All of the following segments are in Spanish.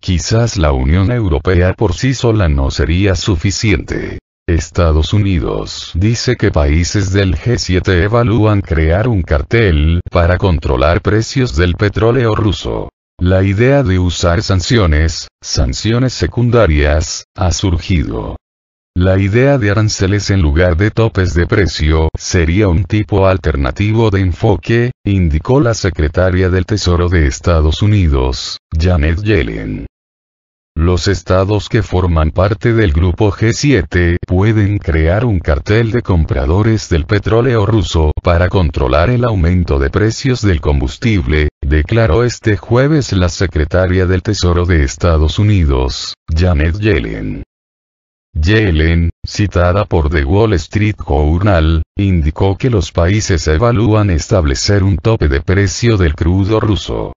Quizás la Unión Europea por sí sola no sería suficiente. Estados Unidos dice que países del G7 evalúan crear un cartel para controlar precios del petróleo ruso. La idea de usar sanciones, sanciones secundarias, ha surgido. La idea de aranceles en lugar de topes de precio sería un tipo alternativo de enfoque, indicó la secretaria del Tesoro de Estados Unidos, Janet Yellen. Los estados que forman parte del grupo G7 pueden crear un cartel de compradores del petróleo ruso para controlar el aumento de precios del combustible, declaró este jueves la secretaria del Tesoro de Estados Unidos, Janet Yellen. Yellen, citada por The Wall Street Journal, indicó que los países evalúan establecer un tope de precio del crudo ruso.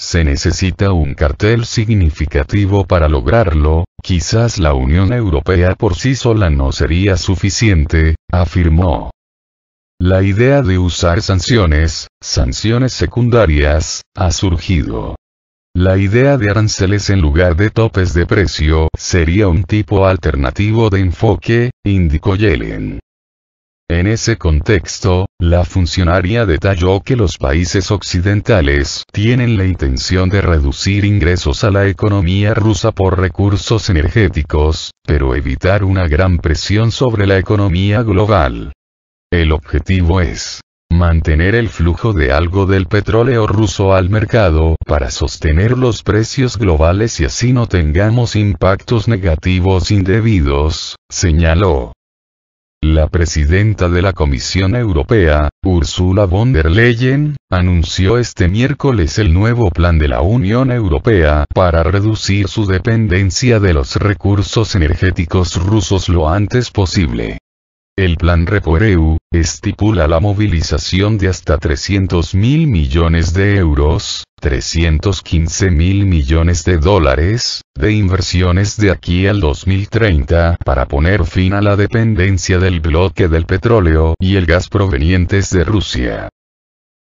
Se necesita un cartel significativo para lograrlo, quizás la Unión Europea por sí sola no sería suficiente, afirmó. La idea de usar sanciones, sanciones secundarias, ha surgido. La idea de aranceles en lugar de topes de precio sería un tipo alternativo de enfoque, indicó Yellen. En ese contexto, la funcionaria detalló que los países occidentales tienen la intención de reducir ingresos a la economía rusa por recursos energéticos, pero evitar una gran presión sobre la economía global. El objetivo es mantener el flujo de algo del petróleo ruso al mercado para sostener los precios globales y así no tengamos impactos negativos indebidos, señaló. La presidenta de la Comisión Europea, Ursula von der Leyen, anunció este miércoles el nuevo plan de la Unión Europea para reducir su dependencia de los recursos energéticos rusos lo antes posible. El plan Repoereu, estipula la movilización de hasta 300 mil millones de euros, 315 mil millones de dólares, de inversiones de aquí al 2030 para poner fin a la dependencia del bloque del petróleo y el gas provenientes de Rusia.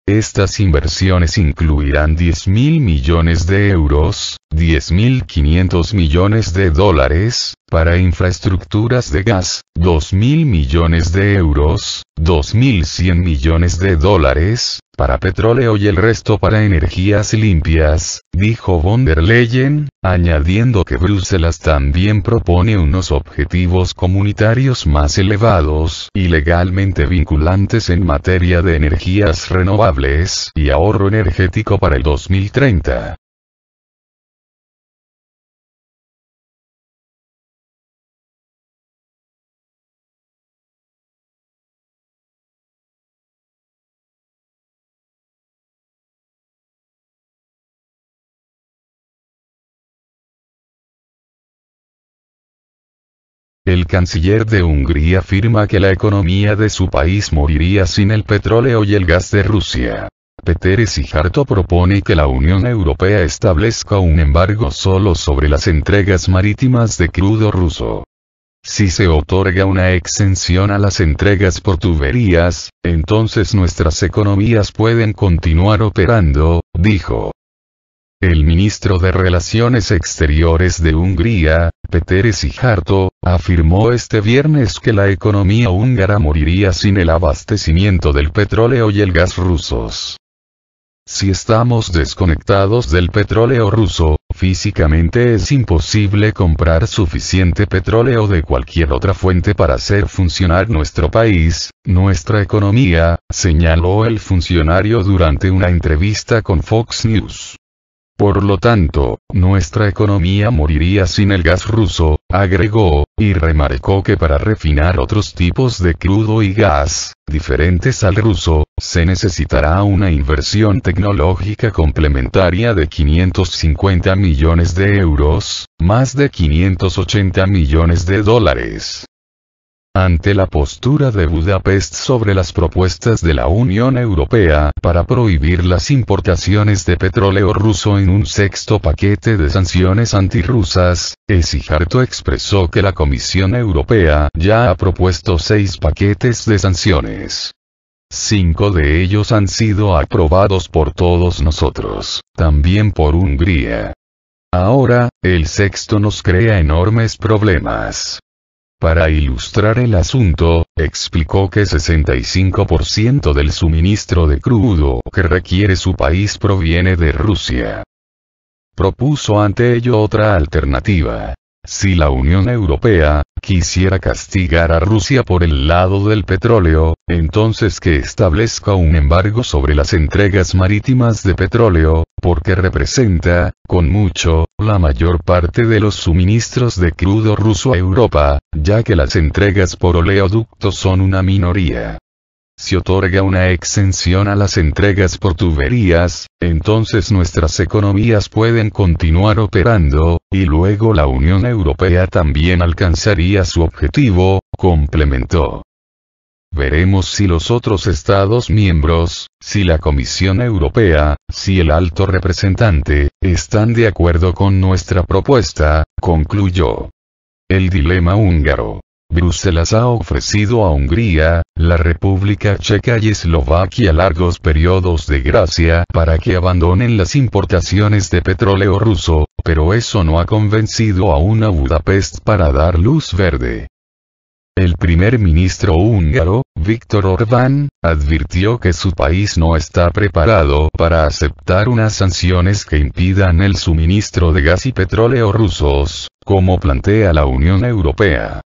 Estas inversiones incluirán 10.000 millones de euros, 10.500 millones de dólares, para infraestructuras de gas, 2.000 millones de euros, 2.100 millones de dólares, para petróleo y el resto para energías limpias, dijo von der Leyen, añadiendo que Bruselas también propone unos objetivos comunitarios más elevados y legalmente vinculantes en materia de energías renovables y ahorro energético para el 2030. El canciller de Hungría afirma que la economía de su país moriría sin el petróleo y el gas de Rusia. Peter y propone que la Unión Europea establezca un embargo solo sobre las entregas marítimas de crudo ruso. Si se otorga una exención a las entregas por tuberías, entonces nuestras economías pueden continuar operando, dijo. El ministro de Relaciones Exteriores de Hungría, Peter Sijarto, afirmó este viernes que la economía húngara moriría sin el abastecimiento del petróleo y el gas rusos. Si estamos desconectados del petróleo ruso, físicamente es imposible comprar suficiente petróleo de cualquier otra fuente para hacer funcionar nuestro país, nuestra economía, señaló el funcionario durante una entrevista con Fox News. Por lo tanto, nuestra economía moriría sin el gas ruso, agregó, y remarcó que para refinar otros tipos de crudo y gas, diferentes al ruso, se necesitará una inversión tecnológica complementaria de 550 millones de euros, más de 580 millones de dólares. Ante la postura de Budapest sobre las propuestas de la Unión Europea para prohibir las importaciones de petróleo ruso en un sexto paquete de sanciones antirrusas, esiharto expresó que la Comisión Europea ya ha propuesto seis paquetes de sanciones. Cinco de ellos han sido aprobados por todos nosotros, también por Hungría. Ahora, el sexto nos crea enormes problemas. Para ilustrar el asunto, explicó que 65% del suministro de crudo que requiere su país proviene de Rusia. Propuso ante ello otra alternativa. Si la Unión Europea quisiera castigar a Rusia por el lado del petróleo, entonces que establezca un embargo sobre las entregas marítimas de petróleo, porque representa, con mucho, la mayor parte de los suministros de crudo ruso a Europa, ya que las entregas por oleoducto son una minoría. Si otorga una exención a las entregas por tuberías, entonces nuestras economías pueden continuar operando, y luego la Unión Europea también alcanzaría su objetivo, complementó. Veremos si los otros Estados miembros, si la Comisión Europea, si el alto representante, están de acuerdo con nuestra propuesta, concluyó. El dilema húngaro. Bruselas ha ofrecido a Hungría, la República Checa y Eslovaquia largos periodos de gracia para que abandonen las importaciones de petróleo ruso, pero eso no ha convencido aún a Budapest para dar luz verde. El primer ministro húngaro, Víctor Orbán, advirtió que su país no está preparado para aceptar unas sanciones que impidan el suministro de gas y petróleo rusos, como plantea la Unión Europea.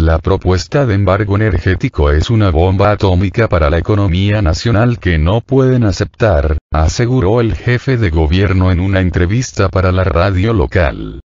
La propuesta de embargo energético es una bomba atómica para la economía nacional que no pueden aceptar, aseguró el jefe de gobierno en una entrevista para la radio local.